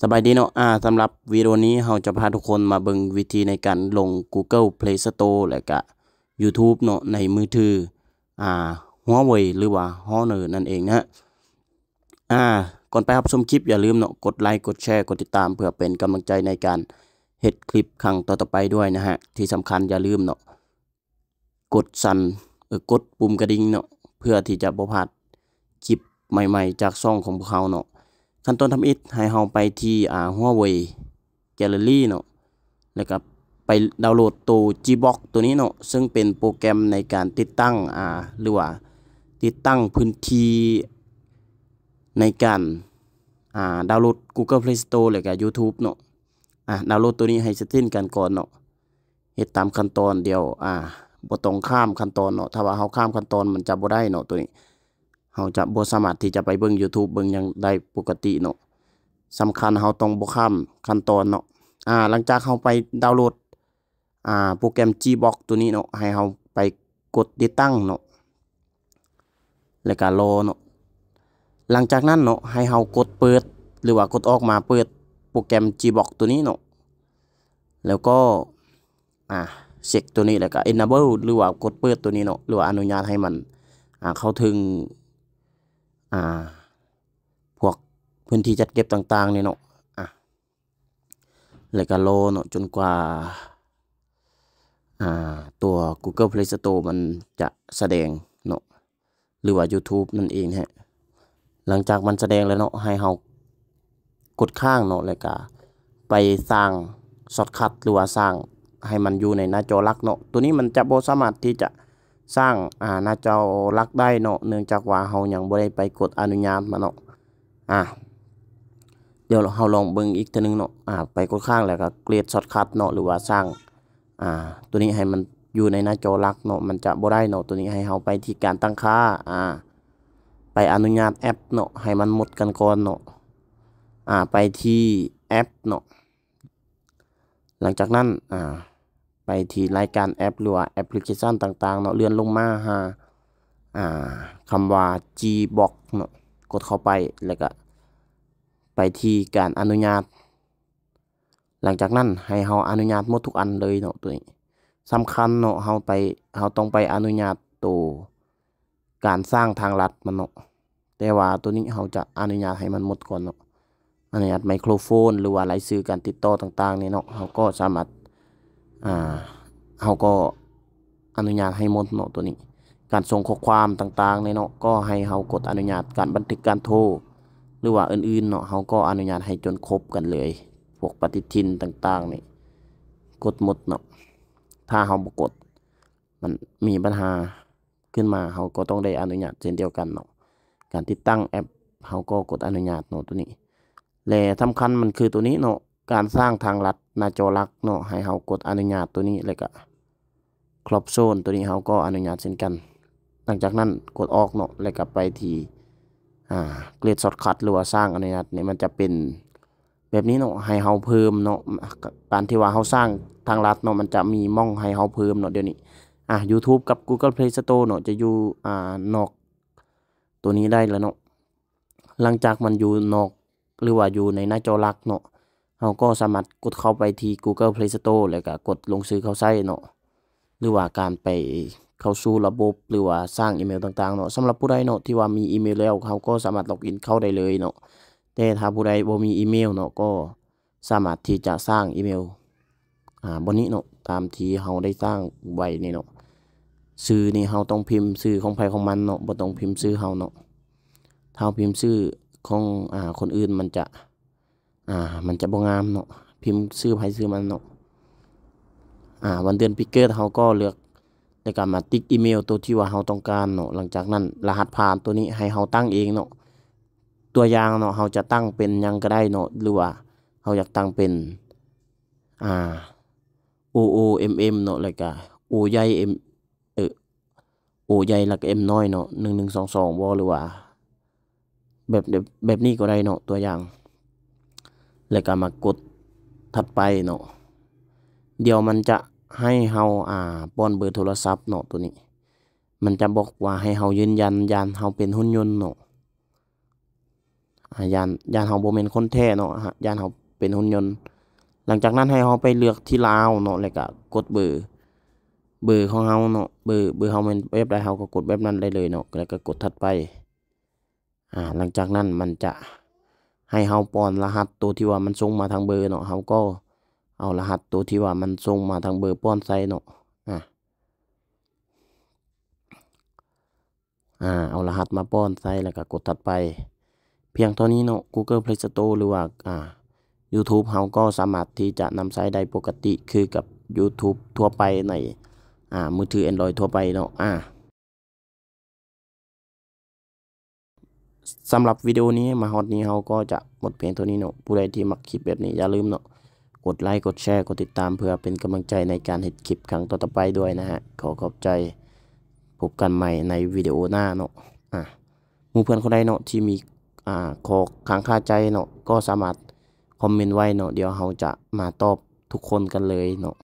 สบายดีเนาะ อ่า สำหรับวิดีโอนี้เราจะพาทุกคนมาเบิ่งวิธีในการลง Google Play Store และก็ YouTube เนาะในมือถือ อ่าัวเว่ยหรือว่าฮอเนอร์นั่นเองนะอ่า ก่อนไปรับชมคลิปอย่าลืมเนาะ กดไลค์ กดแชร์ กดติดตามเพื่อเป็นกำลังใจในการเฮ็ดคลิปครั้งต่อๆไปด้วยนะฮะ ที่สำคัญ อย่าลืมเนาะ กดสั่นเออ กดปุ่มกระดิ่งเนาะ เพื่อที่จะบ่พลาดคลิปใหม่ ๆ จากช่องของพวกเขาเนาะขั้นตอนทำอิฐให้เราไปที่ อ่าเว่ยแกลเลอรี่เนาะแล้วก็ไปดาวน์โหลดตัว Gbox ตัวนี้เนาะ ซึ่งเป็นโปรแกรมในการติดตั้ง อ่า หรือว่า ติดตั้งพื้นที่ในการ อ่า ดาวน์โหลด Google Play Store หลือก็ YouTube เนาะ อ่า ดาวน์โหลดตัวนี้ให้เสร็จสิ้นกันก่อนเนาะเฮ็ดตามขั้นตอนเดียว อ่าบ่ต้องข้ามขั้นตอนเนาะ ถ้าว่าเฮาข้ามขั้นตอนมันจะบ่ได้เนาะตัวนี้เราจะบ่สามารถที่จะไปเบิ่ง YouTube เบิ่งยังได้ปกติเนาะสำคัญเราต้องบ่ข้ามขั้นตอนเนาะอ่าหลังจากเราไปดาวน์โหลดอ่าโปรแกรม Gbox ตัวนี้เนาะให้เราไปกดติดตั้งเนาะแล้วก็รอเนาะหลังจากนั้นเนาะให้เรากดเปิดหรือว่ากดออกมาเปิดโปรแกรม Gbox ตัวนี้เนาะแล้วก็อ่าเช็คตัวนี้แล้วก็ enable หรือว่ากดเปิดตัวนี้เนาะหรือว่าอนุญาตให้มันอ่าเข้าถึงอ่า พวกพื้นที่จัดเก็บต่างๆเนี่ยเนาะ อ่ะ แล้วก็โลเนาะ จนกว่า อ่า ตัว Google Play Store มันจะแสดงเนาะ หรือว่า YouTube นั่นเองฮะ หลังจากมันแสดงแล้วเนาะ ให้เฮากดข้างเนาะแล้วก็ไปสร้างช็อตคัทหรือว่าสร้างให้มันอยู่ในหน้าจอหลักเนาะ ตัวนี้มันจะบ่สามารถที่จะสร้างอ่าหน้าจอรักได้เนาะเนื่องจากว่าเฮาอย่างบรได้ไปกดอนุญาตมาเนาะอ่าเดี๋ยวเฮาลองเบิ่งอีกทีนึงเนาะอ่าไปกดข้างแล้วก็เกรดช็อตคัทเนาะหรือว่าสร้างอ่าตัวนี้ให้มันอยู่ในหน้าจอรักเนาะมันจะบ่ได้เนาะตัวนี้ให้เฮาไปที่การตั้ง ค่าอ่า ไปอนุญาตแอปเนาะให้มันหมดกันก่อนเนาะอ่าไปที่แอปเนาะหลังจากนั้นอ่าไปที่รายการแอปหรือว่าแอปพลิเคชันต่างๆเนาะเลื่อนลงมาหาอ่าคำว่า Gbox เนาะกดเข้าไปแล้วก็ไปที่การอนุญาต หลังจากนั้นให้เราอนุญาตหมดทุกอันเลยเนาะตัวนี้สำคัญเนาะเราไปเราต้องไปอนุญาตตัว การสร้างทางลัดมันเนาะแต่ว่าตัวนี้เราจะอนุญาตให้มันหมดก่อนเนาะอนุญาตไมโครโฟน หรือว่าไลายซื้อการติดต่อต่างๆนี่เนาะเราก็สามารถอ่าเขาก็อนุญาตให้มดเนาะตัวนี้ การส่งข้อความต่างๆในเนาะก็ให้เขากดอนุญาตการบันทึกการโทรหรือว่าอื่นๆเนาะเขาก็อนุญาตให้จนครบกันเลยพวกปฏิทินต่างๆนี่กดหมดเนาะถ้าเขาบกดมันมีปัญหาขึ้นมาเขาก็ต้องได้อนุญาตเช่นเดียวกันเนาะการติดตั้งแอปเขาก็กดอนุญาตเนาะตัวนี้และสำคัญมันคือตัวนี้เนาะการสร้างทางลัดหน้าจอลักเนาะให้เขากดอนุญาตตัวนี้เลยก็ครอบโซนตัวนี้เขาก็อนุญาตเช่นกัน หลังจากนั้นกดออกเนาะเลยก็ไปที่อ่า เกรดสอดคัดหรือว่าสร้างอนุญาตเนี่ยมันจะเป็นแบบนี้เนาะให้เขาเพิ่มเนาะ การที่ว่าเขาสร้างทางลัดเนาะมันจะมีม่องให้เขาเพิ่มเนาะเดี๋ยวนี้ อ่ะ YouTube กับ Google Play Store เนาะจะอยู่ อ่า นอกตัวนี้ได้แล้วเนาะ หลังจากมันอยู่นอกหรือว่าอยู่ในหน้าจอลักเนาะเราก็สามารถกดเข้าไปที่ Google Play Store แล้วก็กดลงซื้อเข้าใช่เนาะหรือว่าการไปเข้าสู่ระบบหรือว่าสร้างอีเมลต่างๆเนาะสำหรับผู้ใดเนาะที่ว่ามีอีเมลแล้วเขาก็สามารถล็อกอินเข้าได้เลยเนาะแต่ถ้าผู้ใดบ่มีอีเมลเนาะก็สามารถที่จะสร้างอีเมล อ่าบนนี้เนาะตามที่เราได้สร้างไว้นี่เนาะซื้อนี่เราต้องพิมพ์ซื้อของไผของมันเนาะบ่ต้องพิมพ์ซื้อเราเนาะถ้าพิมพ์ซื้อของอ่าคนอื่นมันจะอ่า มันจะบ่งามเนาะพิมพ์ซื้อไผซื้อมันเนาะอ่า วันเดือนพิกเกอร์เขาก็เลือกในการมาติ๊กอีเมลตัวที่ว่าเขาต้องการเนาะหลังจากนั้น รหัสผ่านตัวนี้ให้เขาตั้งเองเนาะตัวอย่างเนาะเขาจะตั้งเป็นยังก็ได้เนาะหรือว่า เขาอยากตั้งเป็น อ่า o o m m เนาะอลไรกน o ใหญ่ m เออ o ใหญ่ แล้วก็ m น้อยเนาะหนึ่งหนึ่งงงสสอออวหรือว่า แบบแบบนี้ก็ได้เนาะตัวอย่างแล้วก็มากดถัดไปเนาะเดี๋ยวมันจะให้เฮาอ่าป้อนเบอร์โทรศัพท์เนาะตัวนี้ มันจะบอกว่าให้เฮายืนยันยันเฮาเป็นหุ่นยนต์เนาะยานยานเฮาโบเมนคนแท้เนาะยานเฮาเป็นหุ่นยนต์ หลังจากนั้นให้เฮาไปเลือกที่ลาวเนาะแล้วก็กดเบอร์เบอร์ของเฮาเนาะเบอร์เบอร์เฮาเป็นแบบใดเฮาก็กดแบบนั้นได้เลยเนาะแล้วก็กดถัดไปอ่าหลังจากนั้นมันจะให้เฮาป้อนรหัสตัวที่ว่ามันส่งมาทางเบอร์เนาะเฮาก็เอารหัสตัวที่ว่ามันส่งมาทางเบอร์ป้อนใส่เนาะอ่ะอ่า เอารหัสมาป้อนใส่แล้วก็กดถัดไป เพียงเท่านี้เนาะ Google Play Store หรือว่าอ่า YouTube เฮาก็สามารถที่จะนำใช้ได้ปกติคือกับ YouTube ทั่วไปในอ่ามือถือ Android ทั่วไปเนาะ อ่าสำหรับวิดีโอนี้มาฮอตนี้เราก็จะหมดเพียงเท่านี้เนาะผู้ใดที่มักคลิปแบบนี้อย่าลืมเนาะกดไลค์กดแชร์ กดติดตามเพื่อเป็นกำลังใจในการเห็ดคลิปครั้งต่อไปด้วยนะฮะ ขอขอบใจ พบกันใหม่ในวิดีโอหน้าเนาะอ่ะมูเพื่อนคนใดเนาะที่มีอ่าขอขังคาใจเนาะก็สามารถคอมเมนต์ไว้เนาะเดี๋ยวเราจะมาตอบทุกคนกันเลยเนาะ